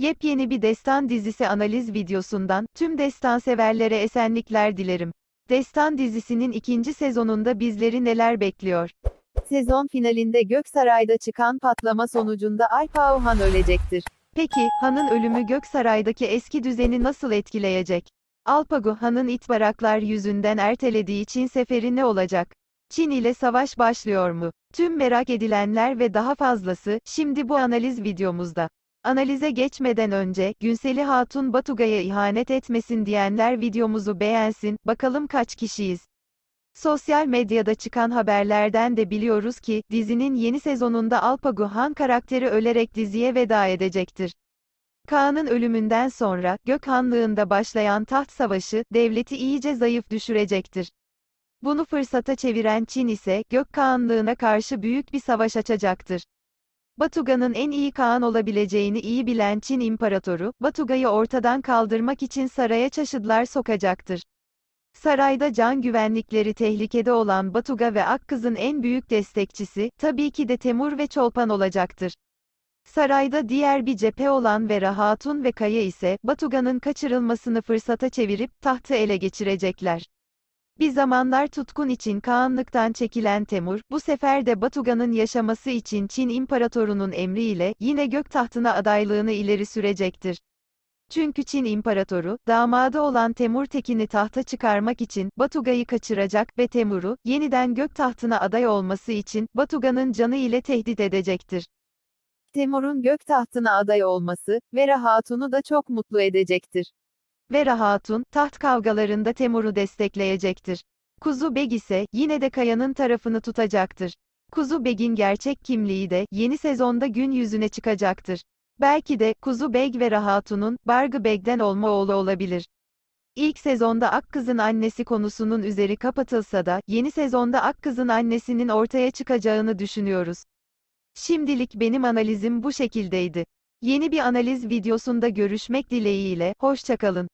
Yepyeni bir destan dizisi analiz videosundan tüm Destan severlere esenlikler dilerim. Destan dizisinin ikinci sezonunda bizleri neler bekliyor? Sezon finalinde Göksaray'da çıkan patlama sonucunda Alpao Han ölecektir. Peki, Han'ın ölümü Göksaray'daki eski düzeni nasıl etkileyecek? Alpagu Han'ın itbaraklar yüzünden ertelediği Çin seferi ne olacak? Çin ile savaş başlıyor mu? Tüm merak edilenler ve daha fazlası, şimdi bu analiz videomuzda. Analize geçmeden önce, Günseli Hatun Batuga'ya ihanet etmesin diyenler videomuzu beğensin, bakalım kaç kişiyiz. Sosyal medyada çıkan haberlerden de biliyoruz ki, dizinin yeni sezonunda Alpagu Han karakteri ölerek diziye veda edecektir. Kaan'ın ölümünden sonra, Gök Hanlığı'nda başlayan taht savaşı, devleti iyice zayıf düşürecektir. Bunu fırsata çeviren Çin ise, Gök Gökhanlığına karşı büyük bir savaş açacaktır. Batuga'nın en iyi Kaan olabileceğini iyi bilen Çin imparatoru, Batuga'yı ortadan kaldırmak için saraya çaşıdlar sokacaktır. Sarayda can güvenlikleri tehlikede olan Batuga ve Akkız'ın en büyük destekçisi, tabii ki de Temur ve Çolpan olacaktır. Sarayda diğer bir cephe olan Vera Hatun ve Kaya ise, Batuga'nın kaçırılmasını fırsata çevirip tahtı ele geçirecekler. Bir zamanlar tutkun için Kaanlıktan çekilen Temur, bu sefer de Batuga'nın yaşaması için Çin imparatorunun emriyle yine gök tahtına adaylığını ileri sürecektir. Çünkü Çin imparatoru damadı olan Temur Tekin'i tahta çıkarmak için Batuga'yı kaçıracak ve Temur'u yeniden gök tahtına aday olması için Batuga'nın canı ile tehdit edecektir. Temur'un gök tahtına aday olması, Vera Hatun'u da çok mutlu edecektir. Vera Hatun, taht kavgalarında Temur'u destekleyecektir. Kuzu Beg ise, yine de Kaya'nın tarafını tutacaktır. Kuzu Beg'in gerçek kimliği de, yeni sezonda gün yüzüne çıkacaktır. Belki de, Kuzu Beg ve Rahatun'un Bargı Beg'den olma oğlu olabilir. İlk sezonda Akkızın annesi konusunun üzeri kapatılsa da, yeni sezonda Akkızın annesinin ortaya çıkacağını düşünüyoruz. Şimdilik benim analizim bu şekildeydi. Yeni bir analiz videosunda görüşmek dileğiyle, hoşçakalın.